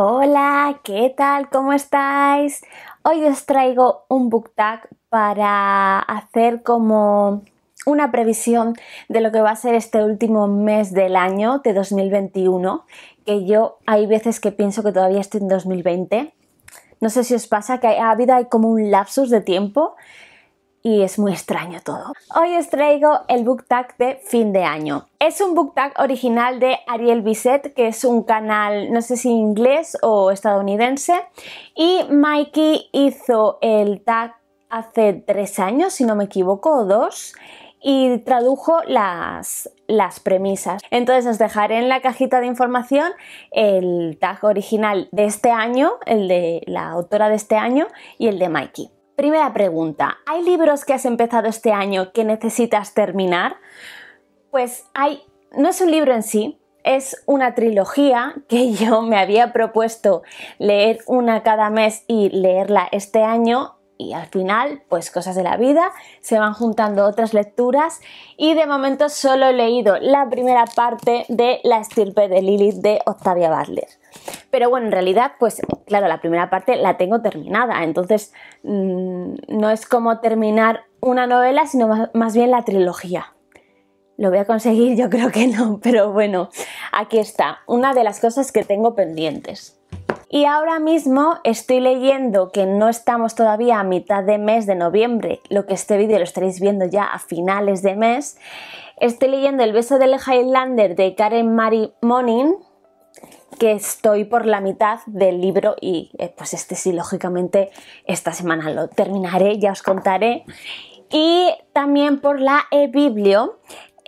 Hola, ¿qué tal? ¿Cómo estáis? Hoy os traigo un book tag para hacer como una previsión de lo que va a ser este último mes del año de 2021, que yo hay veces que pienso que todavía estoy en 2020. No sé si os pasa que ha habido como un lapsus de tiempo y es muy extraño todo. Hoy os traigo el book tag de fin de año. Es un book tag original de Ariel Bisset, que es un canal, no sé si inglés o estadounidense, y Mikey hizo el tag hace tres años, si no me equivoco, o dos, y tradujo las, las premisas. Entonces os dejaré en la cajita de información el tag original de este año, el de la autora de este año y el de Mikey. Primera pregunta, ¿hay libros que has empezado este año que necesitas terminar? Pues hay, no es un libro en sí, es una trilogía que yo me había propuesto leer una cada mes y leerla este año y al final, pues cosas de la vida, se van juntando otras lecturas y de momento solo he leído la primera parte de La estirpe de Lilith de Octavia Butler. Pero bueno, en realidad, pues claro, la primera parte la tengo terminada, entonces mm, no es como terminar una novela, sino más bien la trilogía. ¿Lo voy a conseguir? Yo creo que no, pero bueno, aquí está, una de las cosas que tengo pendientes. Y ahora mismo estoy leyendo que no estamos todavía a mitad de mes de noviembre, lo que este vídeo lo estaréis viendo ya a finales de mes. Estoy leyendo El beso del Highlander de Karen Marie Monin, que estoy por la mitad del libro y eh, pues este sí, lógicamente, esta semana lo terminaré, ya os contaré. Y también por la eBiblio,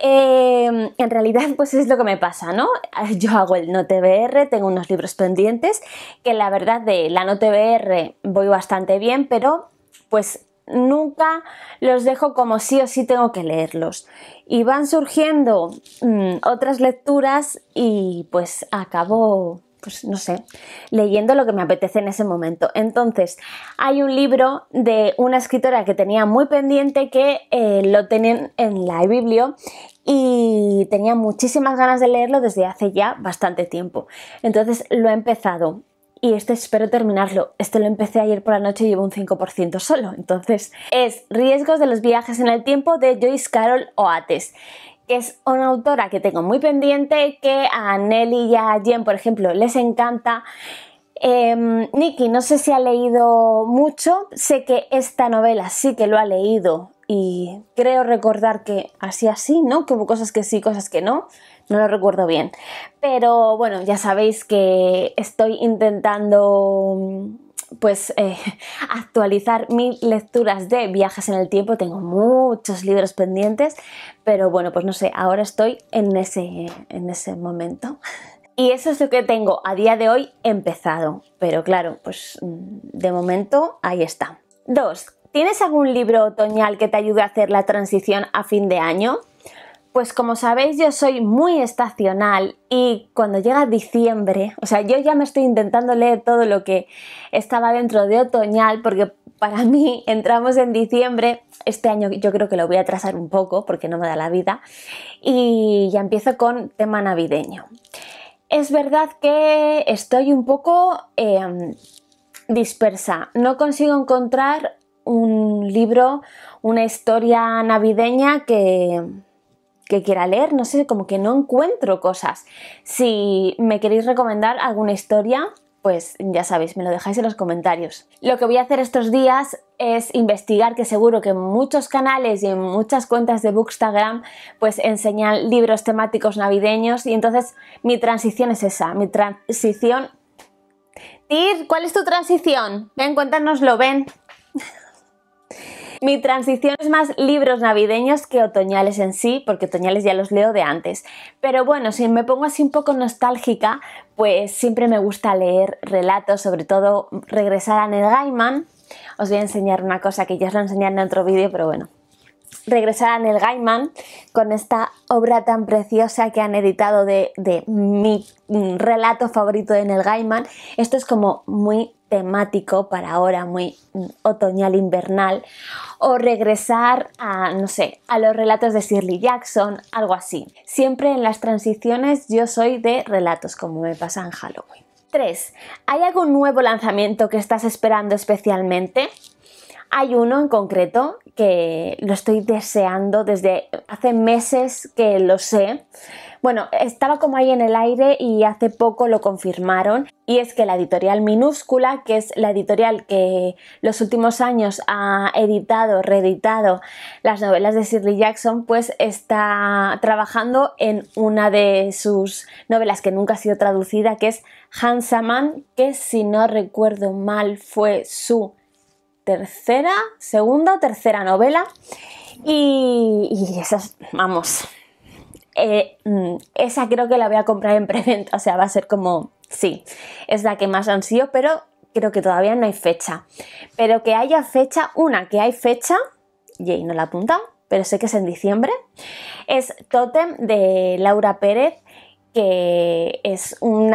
Em, en realidad, pues es lo que me pasa, ¿no? Yo hago el no tbr tengo unos libros pendientes, que la verdad de la no tbr voy bastante bien, pero pues nunca los dejo como sí o sí tengo que leerlos. Y van surgiendo mm, otras lecturas y pues acabo, pues no sé, leyendo lo que me apetece en ese momento. Entonces, hay un libro de una escritora que tenía muy pendiente que eh, lo tenían en la biblio y tenía muchísimas ganas de leerlo desde hace ya bastante tiempo. Entonces lo he empezado y este espero terminarlo. Este lo empecé ayer por la noche y llevo un 5% solo. Entonces es Riesgos de los viajes en el tiempo de Joyce Carol Oates que es una autora que tengo muy pendiente, que a Nelly y a Jen, por ejemplo, les encanta. Em, Nikki, no sé si ha leído mucho, sé que esta novela sí que lo ha leído y creo recordar que así así, ¿no? Que hubo cosas que sí, cosas que no, no lo recuerdo bien. Pero bueno, ya sabéis que estoy intentando mm, pues eh, actualizar mis lecturas de viajes en el tiempo, tengo muchos libros pendientes, pero bueno, pues no sé, ahora estoy en ese, en ese momento. Y eso es lo que tengo a día de hoy empezado, pero claro, pues mm, de momento ahí está. Dos... ¿Tienes algún libro otoñal que te ayude a hacer la transición a fin de año? Pues como sabéis yo soy muy estacional y cuando llega diciembre, o sea, yo ya me estoy intentando leer todo lo que estaba dentro de otoñal porque para mí entramos en diciembre, este año yo creo que lo voy a atrasar un poco porque no me da la vida y ya empiezo con tema navideño. Es verdad que estoy un poco em, dispersa, no consigo encontrar un libro, una historia navideña que, quiera leer, no sé, como que no encuentro cosas. Si me queréis recomendar alguna historia, pues ya sabéis, me lo dejáis en los comentarios. Lo que voy a hacer estos días es investigar, que seguro que en muchos canales y en muchas cuentas de Bookstagram pues enseñan libros temáticos navideños y entonces mi transición es esa, mi transición... Tir, ¿cuál es tu transición? Ven, cuéntanoslo, ven. Mi transición es más libros navideños que otoñales en sí, porque otoñales ya los leo de antes. Pero bueno, si me pongo así un poco nostálgica, pues siempre me gusta leer relatos, sobre todo regresar a Neil Gaiman. Os voy a enseñar una cosa que ya os lo enseñé en otro vídeo, pero bueno. Regresar a Neil Gaiman con esta obra tan preciosa que han editado de, mi relato favorito de Neil Gaiman. Esto es como muy temático para ahora muy otoñal invernal o regresar a no sé a los relatos de Shirley Jackson algo así siempre en las transiciones yo soy de relatos como me pasa en Halloween 3. ¿Hay algún nuevo lanzamiento que estás esperando especialmente? Hay uno en concreto que lo estoy deseando desde hace meses que lo sé bueno, estaba como ahí en el aire y hace poco lo confirmaron y es que la editorial Minúscula, que es la editorial que los últimos años ha editado, reeditado las novelas de Shirley Jackson, pues está trabajando en una de sus novelas que nunca ha sido traducida, que es Hansaman, que si no recuerdo mal fue su tercera, segunda o tercera novela. Y, y esas, vamos, eh, mm, esa creo que la voy a comprar en preventa, o sea, va a ser como, sí, es la que más ansío, pero creo que todavía no hay fecha. Pero que haya fecha, una que hay fecha, y no la apunta pero sé que es en diciembre, es Totem de Laura Pérez que es un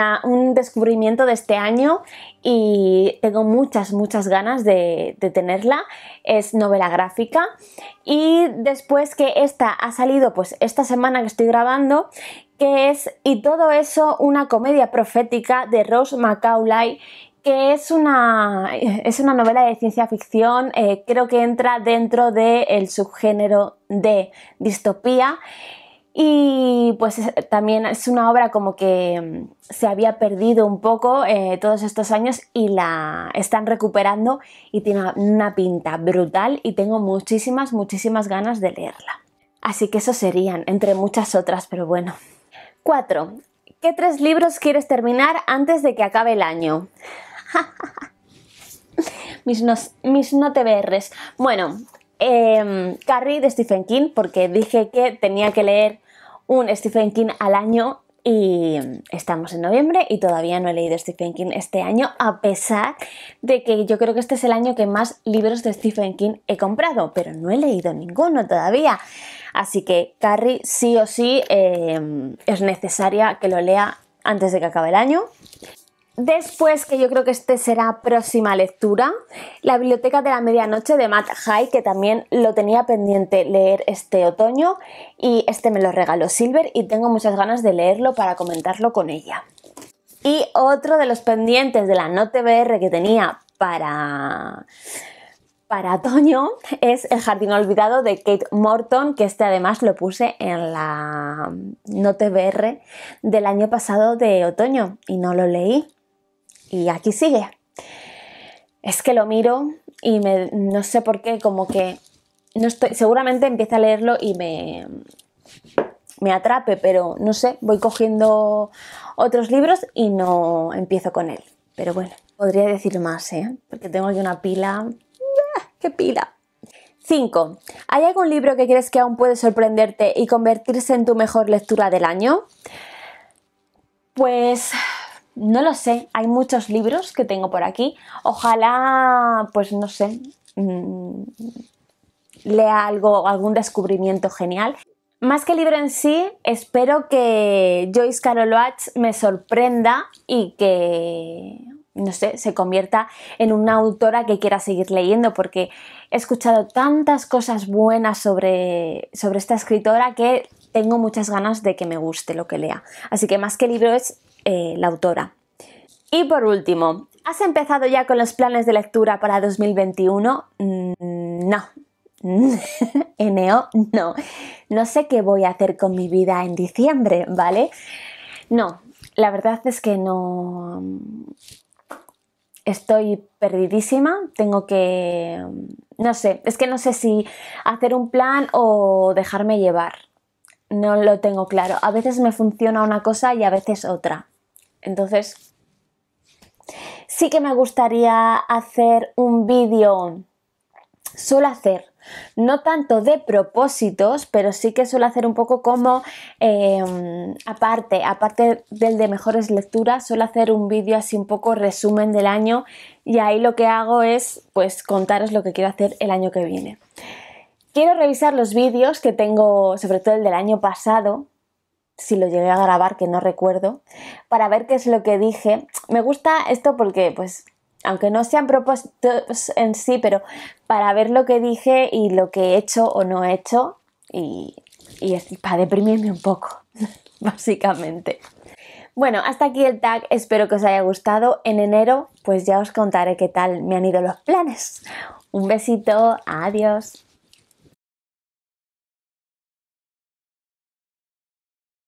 descubrimiento de este año y tengo muchas, muchas ganas de, tenerla. Es novela gráfica. Y después que esta ha salido, pues esta semana que estoy grabando, que es Y todo eso, una comedia profética de Rose Macaulay, que es una, es una novela de ciencia ficción, eh, creo que entra dentro del subgénero de distopía. Y pues también es una obra como que mm, se había perdido un poco eh, todos estos años y la están recuperando y tiene una pinta brutal y tengo muchísimas, muchísimas ganas de leerla. Así que eso serían, entre muchas otras, pero bueno. 4. ¿Qué tres libros quieres terminar antes de que acabe el año? mis, no, mis te Bueno, em, Carrie de Stephen King, porque dije que tenía que leer un Stephen King al año y estamos en noviembre y todavía no he leído Stephen King este año, a pesar de que yo creo que este es el año que más libros de Stephen King he comprado, pero no he leído ninguno todavía. Así que Carrie sí o sí eh, es necesaria que lo lea antes de que acabe el año. Después, que yo creo que este será próxima lectura, La Biblioteca de la Medianoche de Matt High, que también lo tenía pendiente leer este otoño y este me lo regaló Silver y tengo muchas ganas de leerlo para comentarlo con ella. Y otro de los pendientes de la Note BR que tenía para para otoño es El jardín olvidado de Kate Morton, que este además lo puse en la Note BR del año pasado de otoño y no lo leí y aquí sigue. Es que lo miro y no sé por qué, como que no estoy, seguramente empiezo a leerlo y me, me atrape, pero no sé, voy cogiendo otros libros y no empiezo con él. Pero bueno, podría decir más, ¿eh? Porque tengo aquí una pila. ¡Ah! ¡Qué pila! 5. ¿Hay algún libro que crees que aún puede sorprenderte y convertirse en tu mejor lectura del año? Pues no lo sé, hay muchos libros que tengo por aquí. Ojalá, pues no sé, mm, lea algo, algún descubrimiento genial. Más que el libro en sí, espero que Joyce Carol Oates me sorprenda y que, no sé, se convierta en una autora que quiera seguir leyendo, porque he escuchado tantas cosas buenas sobre, sobre esta escritora que tengo muchas ganas de que me guste lo que lea. Así que más que libro es eh, la autora. Y por último, ¿has empezado ya con los planes de lectura para 2021? Mm, no. no. No sé qué voy a hacer con mi vida en diciembre, ¿vale? No, la verdad es que no. Mm, estoy perdidísima, tengo que... Mm, no sé, es que no sé si hacer un plan o dejarme llevar. No lo tengo claro. A veces me funciona una cosa y a veces otra. Entonces, sí que me gustaría hacer un vídeo, suelo hacer, no tanto de propósitos, pero sí que suelo hacer un poco como em, aparte, aparte del de mejores lecturas, suelo hacer un vídeo así un poco resumen del año y ahí lo que hago es pues contaros lo que quiero hacer el año que viene. Quiero revisar los vídeos que tengo, sobre todo el del año pasado, si lo llegué a grabar, que no recuerdo, para ver qué es lo que dije. Me gusta esto porque, pues, aunque no sean propósitos en sí, pero para ver lo que dije y lo que he hecho o no he hecho y, y para deprimirme un poco, básicamente. Bueno, hasta aquí el tag, espero que os haya gustado. En enero, pues ya os contaré qué tal me han ido los planes. Un besito, adiós.